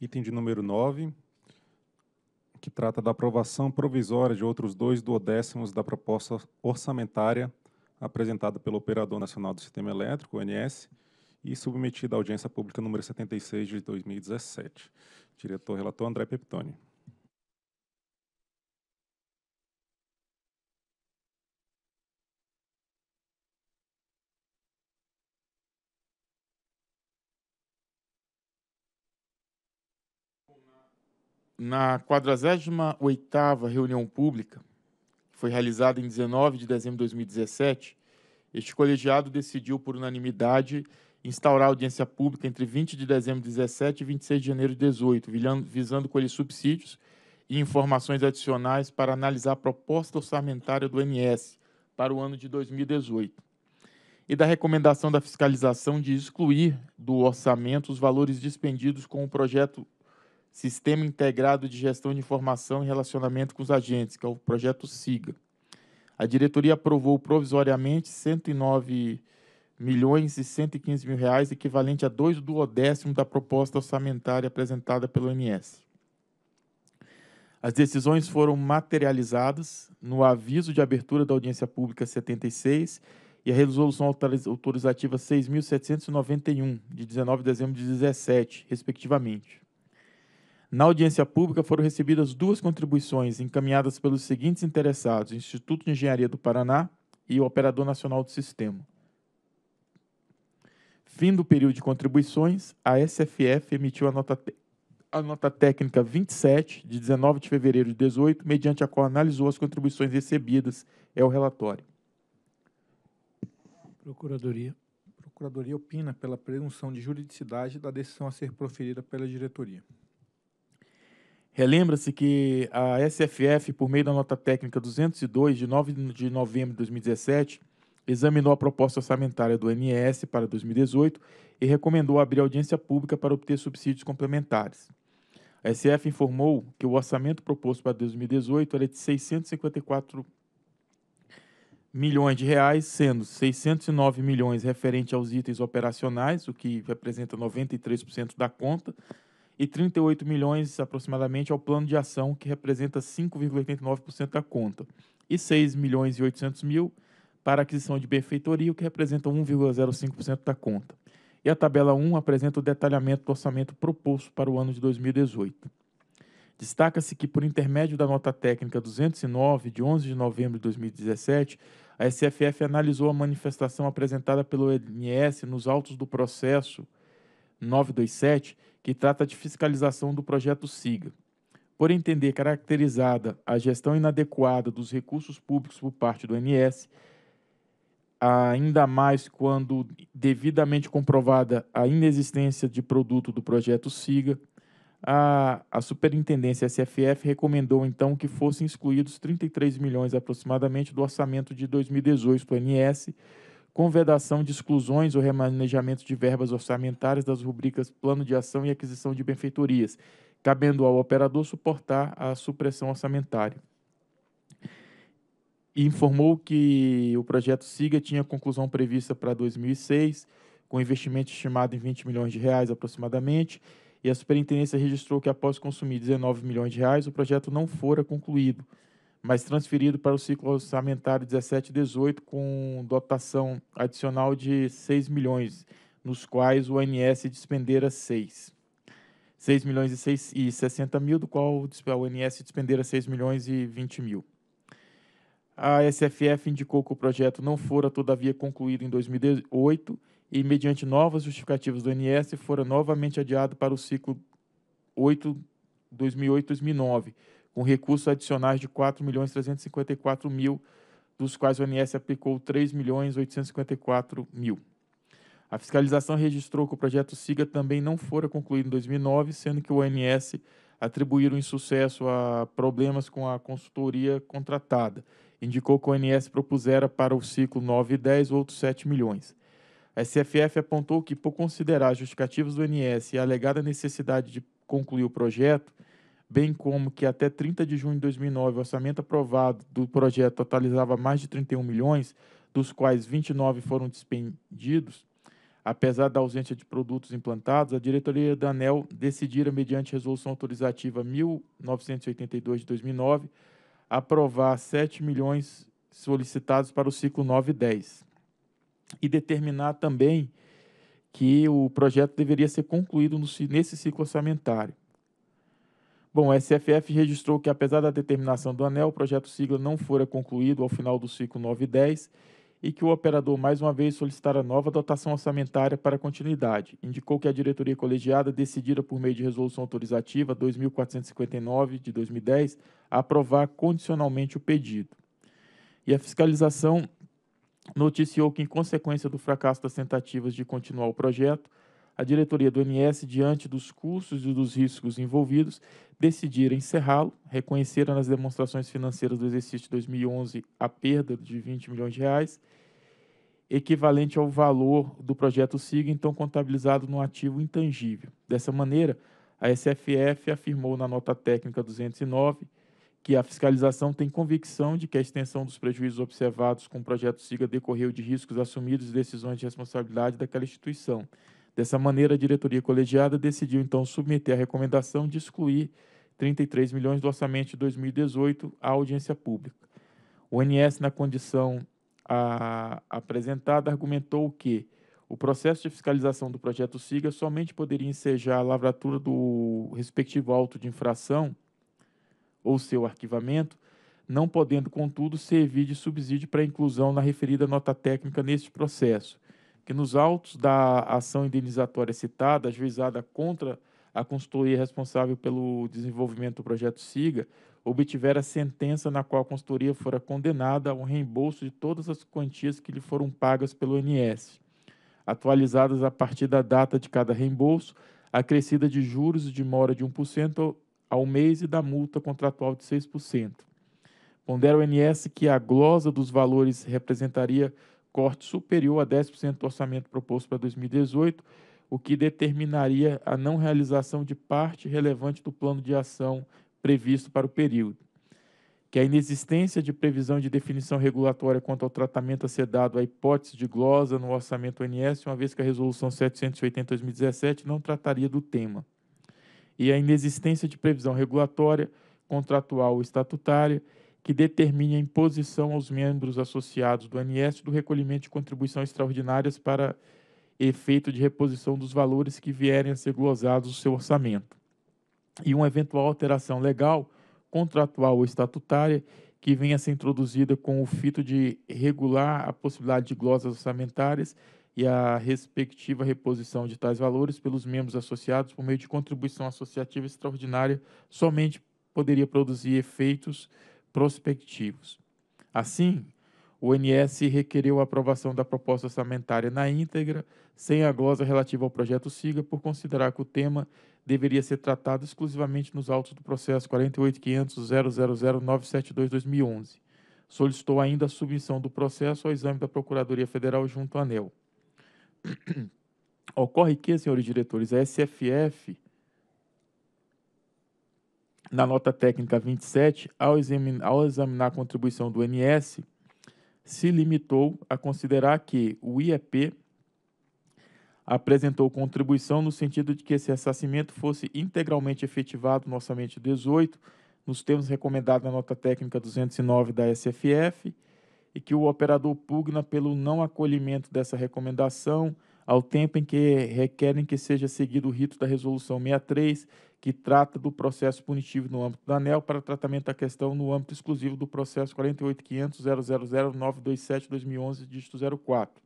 item de número 9, que trata da aprovação provisória de outros dois duodécimos da proposta orçamentária apresentada pelo Operador Nacional do Sistema Elétrico, ONS, e submetida à audiência pública número 76 de 2017. Diretor-relator André Peptoni. na 48ª reunião pública, que foi realizada em 19 de dezembro de 2017, este colegiado decidiu por unanimidade instaurar audiência pública entre 20 de dezembro de 2017 e 26 de janeiro de 2018, visando colher subsídios e informações adicionais para analisar a proposta orçamentária do MS para o ano de 2018 e da recomendação da fiscalização de excluir do orçamento os valores dispendidos com o projeto Sistema Integrado de Gestão de Informação e Relacionamento com os Agentes, que é o projeto SIGA. A diretoria aprovou provisoriamente 109 milhões e 115 mil reais, equivalente a dois duodécimos da proposta orçamentária apresentada pelo MS. As decisões foram materializadas no aviso de abertura da audiência pública 76 e a resolução autorizativa 6.791, de 19 de dezembro de 2017, respectivamente. Na audiência pública foram recebidas duas contribuições encaminhadas pelos seguintes interessados: Instituto de Engenharia do Paraná e o Operador Nacional do Sistema. Fim do período de contribuições, a SFF emitiu a nota, a nota técnica 27, de 19 de fevereiro de 2018, mediante a qual analisou as contribuições recebidas. É o relatório. Procuradoria. Procuradoria opina pela presunção de juridicidade da decisão a ser proferida pela diretoria. Relembra-se que a SFF, por meio da nota técnica 202 de 9 de novembro de 2017, examinou a proposta orçamentária do NES para 2018 e recomendou abrir audiência pública para obter subsídios complementares. A SF informou que o orçamento proposto para 2018 era de 654 milhões de reais, sendo 609 milhões referente aos itens operacionais, o que representa 93% da conta, e 38 milhões aproximadamente ao plano de ação, que representa 5,89% da conta, e 6 milhões e 800 mil para aquisição de benfeitoria, o que representa 1,05% da conta. E a tabela 1 apresenta o detalhamento do orçamento proposto para o ano de 2018. Destaca-se que, por intermédio da nota técnica 209, de 11 de novembro de 2017, a SFF analisou a manifestação apresentada pelo INS nos autos do processo 927, que trata de fiscalização do projeto SIGA. Por entender caracterizada a gestão inadequada dos recursos públicos por parte do NS, ainda mais quando devidamente comprovada a inexistência de produto do projeto SIGA, a, a superintendência SFF recomendou então que fossem excluídos 33 milhões aproximadamente do orçamento de 2018 do NS com vedação de exclusões ou remanejamento de verbas orçamentárias das rubricas Plano de Ação e Aquisição de Benfeitorias, cabendo ao operador suportar a supressão orçamentária. E informou que o projeto SIGA tinha conclusão prevista para 2006, com investimento estimado em 20 milhões de reais aproximadamente, e a superintendência registrou que após consumir 19 milhões de reais, o projeto não fora concluído mas transferido para o ciclo orçamentário 17-18 com dotação adicional de 6 milhões, nos quais o ANS despendera 6. 6 milhões e, 6, e 60 mil, do qual o ANS despendera 6 milhões e 20 mil. A SFF indicou que o projeto não fora, todavia, concluído em 2018 e, mediante novas justificativas do ANS, fora novamente adiado para o ciclo 8 2008-2009, com recursos adicionais de R$ milhões mil, dos quais o ONS aplicou R$ milhões mil. A fiscalização registrou que o projeto SIGA também não fora concluído em 2009, sendo que o ONS o insucesso a problemas com a consultoria contratada. Indicou que o ONS propusera para o ciclo 9 e 10 outros 7 milhões. A SFF apontou que, por considerar as justificativas do ONS e a alegada necessidade de concluir o projeto, bem como que até 30 de junho de 2009 o orçamento aprovado do projeto totalizava mais de 31 milhões, dos quais 29 foram despendidos, apesar da ausência de produtos implantados, a diretoria da ANEL decidira, mediante resolução autorizativa 1982 de 2009, aprovar 7 milhões solicitados para o ciclo 9 e 10 e determinar também que o projeto deveria ser concluído nesse ciclo orçamentário. Bom, a SFF registrou que, apesar da determinação do ANEL, o projeto sigla não fora concluído ao final do ciclo 9 e 10 e que o operador mais uma vez solicitara nova dotação orçamentária para continuidade. Indicou que a diretoria colegiada decidira por meio de resolução autorizativa 2459 de 2010 aprovar condicionalmente o pedido. E a fiscalização noticiou que em consequência do fracasso das tentativas de continuar o projeto, a diretoria do MS, diante dos custos e dos riscos envolvidos, decidir encerrá-lo, reconheceram nas demonstrações financeiras do exercício 2011 a perda de 20 milhões de reais, equivalente ao valor do projeto SIGA, então contabilizado no ativo intangível. Dessa maneira, a SFF afirmou na nota técnica 209 que a fiscalização tem convicção de que a extensão dos prejuízos observados com o projeto SIGA decorreu de riscos assumidos e decisões de responsabilidade daquela instituição Dessa maneira, a diretoria colegiada decidiu então submeter a recomendação de excluir 33 milhões do orçamento de 2018 à audiência pública. O NS, na condição a, apresentada, argumentou que o processo de fiscalização do projeto SIGA somente poderia ensejar a lavratura do respectivo auto de infração ou seu arquivamento, não podendo, contudo, servir de subsídio para a inclusão na referida nota técnica neste processo que nos autos da ação indenizatória citada, ajuizada contra a consultoria responsável pelo desenvolvimento do projeto SIGA, obtivera sentença na qual a consultoria fora condenada ao reembolso de todas as quantias que lhe foram pagas pelo INS, atualizadas a partir da data de cada reembolso, acrescida de juros de mora de 1% ao mês e da multa contratual de 6%. Pondera o INS que a glosa dos valores representaria corte superior a 10% do orçamento proposto para 2018, o que determinaria a não realização de parte relevante do plano de ação previsto para o período. Que a inexistência de previsão de definição regulatória quanto ao tratamento a ser dado à hipótese de glosa no orçamento ONS, uma vez que a Resolução 780-2017 não trataria do tema. E a inexistência de previsão regulatória, contratual ou estatutária que determine a imposição aos membros associados do ANS do recolhimento de contribuições extraordinárias para efeito de reposição dos valores que vierem a ser glosados no seu orçamento, e uma eventual alteração legal, contratual ou estatutária que venha a ser introduzida com o fito de regular a possibilidade de glosas orçamentárias e a respectiva reposição de tais valores pelos membros associados por meio de contribuição associativa extraordinária somente poderia produzir efeitos prospectivos. Assim, o NS requereu a aprovação da proposta orçamentária na íntegra, sem a glosa relativa ao projeto SIGA, por considerar que o tema deveria ser tratado exclusivamente nos autos do processo 48.500.000.972.2011. Solicitou ainda a submissão do processo ao exame da Procuradoria Federal junto à ANEL. Ocorre que, senhores diretores, a SFF na nota técnica 27, ao examinar, ao examinar a contribuição do NS, se limitou a considerar que o IEP apresentou contribuição no sentido de que esse assassinato fosse integralmente efetivado no orçamento 18, nos termos recomendados na nota técnica 209 da SFF, e que o operador pugna pelo não acolhimento dessa recomendação ao tempo em que requerem que seja seguido o rito da Resolução 63, que trata do processo punitivo no âmbito da ANEL para tratamento da questão no âmbito exclusivo do processo 48.500.000.927.2011, dígito 04,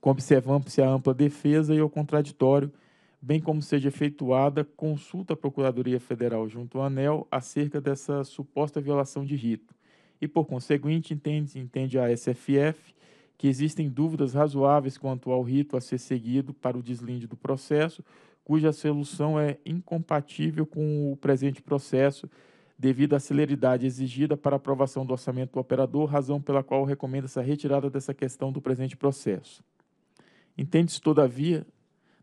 com observamos se a ampla defesa e o contraditório, bem como seja efetuada consulta à Procuradoria Federal junto à ANEL acerca dessa suposta violação de rito. E, por conseguinte, entende, entende a SFF que existem dúvidas razoáveis quanto ao rito a ser seguido para o deslinde do processo, cuja solução é incompatível com o presente processo devido à celeridade exigida para aprovação do orçamento do operador, razão pela qual recomenda essa retirada dessa questão do presente processo. Entende-se, todavia,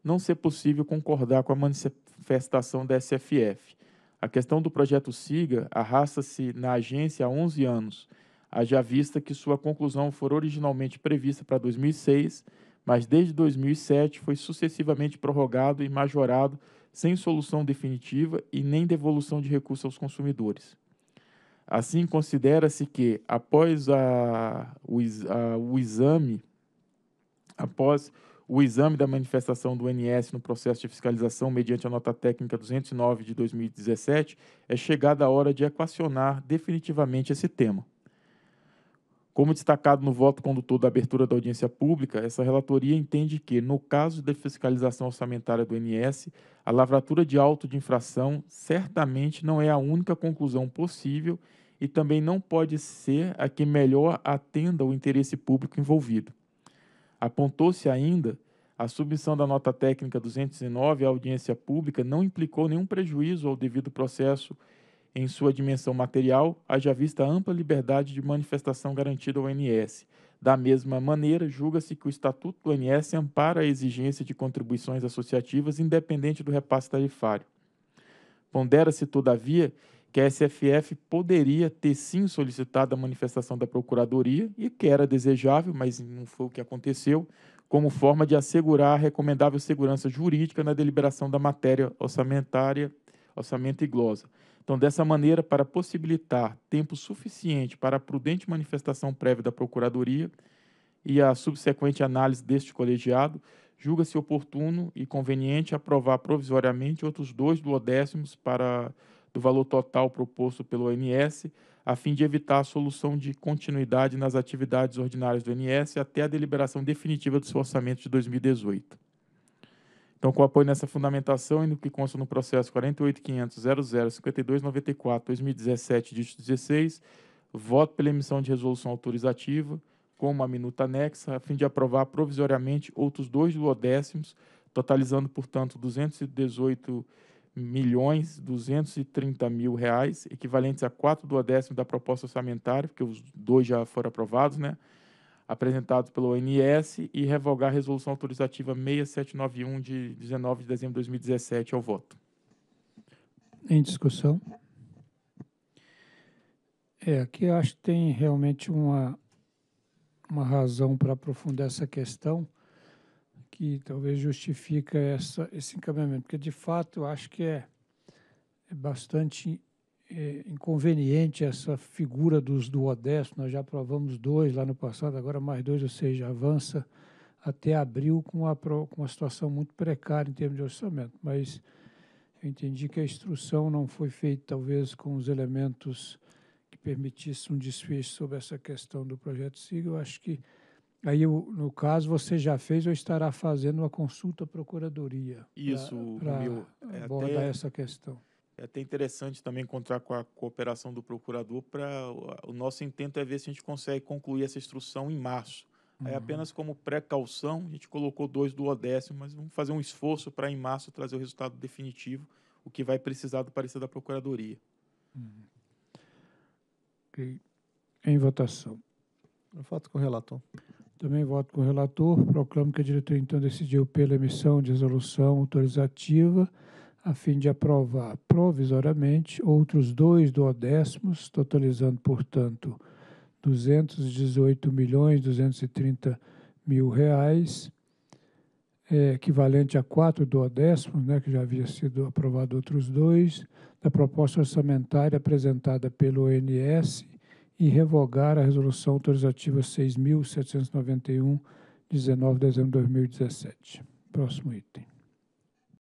não ser possível concordar com a manifestação da SFF. A questão do projeto SIGA arrasta-se na agência há 11 anos haja vista que sua conclusão for originalmente prevista para 2006, mas desde 2007 foi sucessivamente prorrogado e majorado sem solução definitiva e nem devolução de recursos aos consumidores. Assim, considera-se que, após a, o, a, o exame, após o exame da manifestação do NS no processo de fiscalização mediante a nota técnica 209 de 2017, é chegada a hora de equacionar definitivamente esse tema. Como destacado no voto condutor da abertura da audiência pública, essa relatoria entende que, no caso de fiscalização orçamentária do INS, a lavratura de auto de infração certamente não é a única conclusão possível e também não pode ser a que melhor atenda o interesse público envolvido. Apontou-se ainda a submissão da nota técnica 209 à audiência pública não implicou nenhum prejuízo ao devido processo em sua dimensão material, haja vista ampla liberdade de manifestação garantida ao NS. Da mesma maneira, julga-se que o Estatuto do NS ampara a exigência de contribuições associativas independente do repasse tarifário. Pondera-se, todavia, que a SFF poderia ter sim solicitado a manifestação da Procuradoria, e que era desejável, mas não foi o que aconteceu, como forma de assegurar a recomendável segurança jurídica na deliberação da matéria orçamentária, orçamento e glosa então, dessa maneira, para possibilitar tempo suficiente para a prudente manifestação prévia da Procuradoria e a subsequente análise deste colegiado, julga-se oportuno e conveniente aprovar provisoriamente outros dois duodécimos para do valor total proposto pelo ONS, a fim de evitar a solução de continuidade nas atividades ordinárias do ONS até a deliberação definitiva do seu orçamento de 2018. Então, com apoio nessa fundamentação e no que consta no processo 48.500.00.5294.2017, dígito 16, voto pela emissão de resolução autorizativa com uma minuta anexa, a fim de aprovar provisoriamente outros dois duodécimos, totalizando, portanto, 218 milhões 230 mil reais, equivalentes a quatro duodécimos da proposta orçamentária, porque os dois já foram aprovados, né? apresentados pelo ONS e revogar a resolução autorizativa 6791 de 19 de dezembro de 2017 ao voto. Em discussão. É, aqui acho que tem realmente uma, uma razão para aprofundar essa questão que talvez justifica essa, esse encaminhamento, porque de fato eu acho que é, é bastante é, inconveniente essa figura dos duodécimos. Nós já aprovamos dois lá no passado, agora mais dois, ou seja, avança até abril com, com uma situação muito precária em termos de orçamento. Mas eu entendi que a instrução não foi feita, talvez, com os elementos que permitissem um desfecho sobre essa questão do projeto SIG. Eu acho que Aí, no caso, você já fez ou estará fazendo uma consulta à procuradoria? para é, abordar até, essa questão. É até interessante também encontrar com a cooperação do procurador para o nosso intento é ver se a gente consegue concluir essa instrução em março. Uhum. Aí apenas como precaução, a gente colocou dois do Odécimo, mas vamos fazer um esforço para em março trazer o resultado definitivo, o que vai precisar do parecer da procuradoria. Uhum. Okay. Em votação. Eu voto com o relator. Também voto com o relator. Proclamo que a diretora então decidiu pela emissão de resolução autorizativa a fim de aprovar provisoriamente outros dois duodécimos, totalizando, portanto, R$ milhões mil reais, é, equivalente a quatro duodécimos, né, que já havia sido aprovado outros dois, da proposta orçamentária apresentada pelo ONS e revogar a Resolução Autorizativa 6.791, 19 de dezembro de 2017. Próximo item.